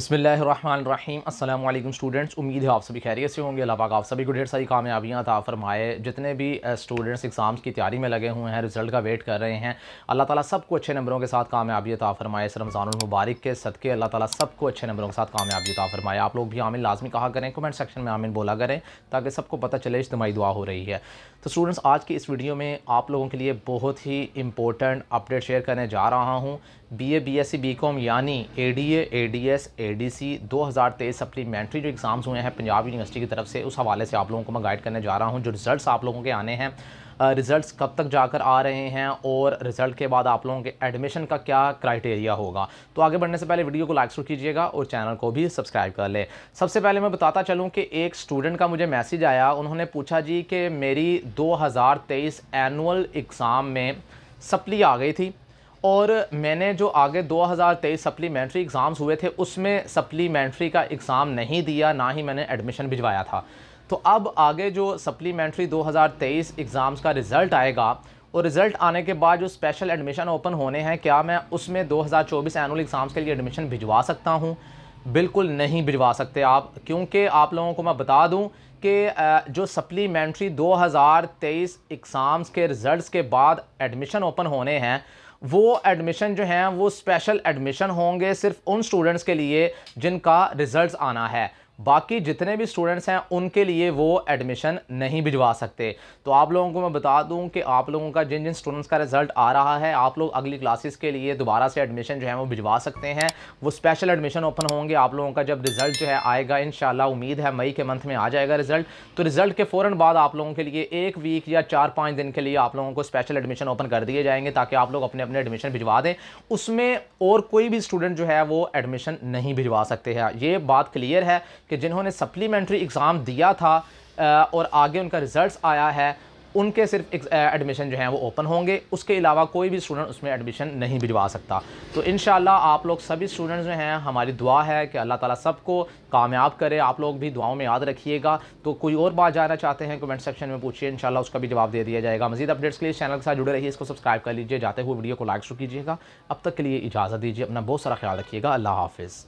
बसमीम अल्लाम स्टूडेंट्स उम्मीद है आप सभी खैरियत से होंगे अल्लाह पाक आप सभी को ढेर सारी कामयाबियाँ था फरमाए जितने भी स्टूडेंट्स एग्ज़ाम्स की तैयारी में लगे हुए हैं रिज़ल्ट का वेट कर रहे हैं अल्लाह ताला सबको अच्छे नंबरों के साथ कामयाबी था फरमाए रमज़ान मुबारक के सदके अल्लाह ताला सबको अच्छे नंबरों के साथ कामयाबी था फरमाए आप लोग भी आमिन लाजमी कहा करें कमेंट सेक्शन में आमिन बोला करें ताकि सबको पता चले इज्तमाही दुआ हो रही है तो स्टूडेंट्स आज की इस वीडियो में आप लोगों के लिए बहुत ही इंपॉर्टेंट अपडेट शेयर करने जा रहा हूँ बीए बीएससी बीकॉम यानी एडीए एडीएस एडीसी 2023 सप्लीमेंट्री जो एग्ज़ाम्स हुए हैं पंजाब यूनिवर्सिटी की तरफ से उस हवाले से आप लोगों को मैं गाइड करने जा रहा हूं जो रिज़ल्ट्स आप लोगों के आने हैं रिज़ल्ट्स कब तक जाकर आ रहे हैं और रिज़ल्ट के बाद आप लोगों के एडमिशन का क्या क्राइटेरिया होगा तो आगे बढ़ने से पहले वीडियो को लाइक शुरू कीजिएगा और चैनल को भी सब्सक्राइब कर लें सबसे पहले मैं बताता चलूँ कि एक स्टूडेंट का मुझे मैसेज आया उन्होंने पूछा जी कि मेरी 2023 एनुअल एग्ज़ाम में सप्ली आ गई थी और मैंने जो आगे 2023 सप्लीमेंट्री एग्ज़ाम्स हुए थे उसमें सप्लीमेंट्री का एग्ज़ाम नहीं दिया ना ही मैंने एडमिशन भिजवाया था तो अब आगे जो सप्लीमेंट्री 2023 एग्ज़ाम्स का रिज़ल्ट आएगा और रिज़ल्ट आने के बाद जो स्पेशल एडमिशन ओपन होने हैं क्या मैं उसमें 2024 एनुअल एग्ज़ाम्स के लिए एडमिशन भिजवा सकता हूँ बिल्कुल नहीं भिजवा सकते आप क्योंकि आप लोगों को मैं बता दूँ कि जो सप्लीमेंट्री 2023 एग्ज़ाम्स के रिज़ल्ट्स के बाद एडमिशन ओपन होने हैं वो एडमिशन जो हैं वो स्पेशल एडमिशन होंगे सिर्फ उन स्टूडेंट्स के लिए जिनका रिज़ल्ट आना है बाकी जितने भी स्टूडेंट्स हैं उनके लिए वो एडमिशन नहीं भिजवा सकते तो आप लोगों को मैं बता दूं कि आप लोगों का जिन जिन स्टूडेंट्स का रिजल्ट आ रहा है आप लोग अगली क्लासेस के लिए दोबारा से एडमिशन जो है वो भिजवा सकते हैं वो स्पेशल एडमिशन ओपन होंगे आप लोगों का जब रिज़ल्ट जो है आएगा इन उम्मीद है मई के मंथ में आ जाएगा रिज़ल्ट तो रिज़ल्ट के फ़ौर बाद आप लोगों के लिए एक वीक या चार पाँच दिन के लिए आप लोगों को स्पेशल एडमिशन ओपन कर दिए जाएंगे ताकि आप लोग अपने अपने एडमिशन भिजवा दें उसमें और कोई भी स्टूडेंट जो है वो एडमिशन नहीं भिजवा सकते हैं ये बात क्लियर है कि जिन्होंने सप्लीमेंट्री एग्ज़ाम दिया था और आगे उनका रिज़ल्ट आया है उनके सिर्फ एडमिशन जो है वो ओपन होंगे उसके अलावा कोई भी स्टूडेंट उसमें एडमिशन नहीं भिजवा सकता तो इन आप लोग सभी स्टूडेंट्स जो हैं हमारी दुआ है कि अल्लाह ताला सबको कामयाब करे आप लोग भी दुआओं में याद रखिएगा तो कोई और बात जाना चाहते हैं कमेंट सेक्शन में पूछिए इन उसका भी जवाब दे दिया जाएगा मजीद अपडेट्स के लिए चैनल के साथ जुड़े रहिए इसको सब्सक्राइब कर लीजिए जाते हुए वीडियो को लाइक शुरू कीजिएगा अब तक के लिए इजाज़त दीजिए अपना बहुत सारा ख्याल रखिएगा अल्लाह हाफिज़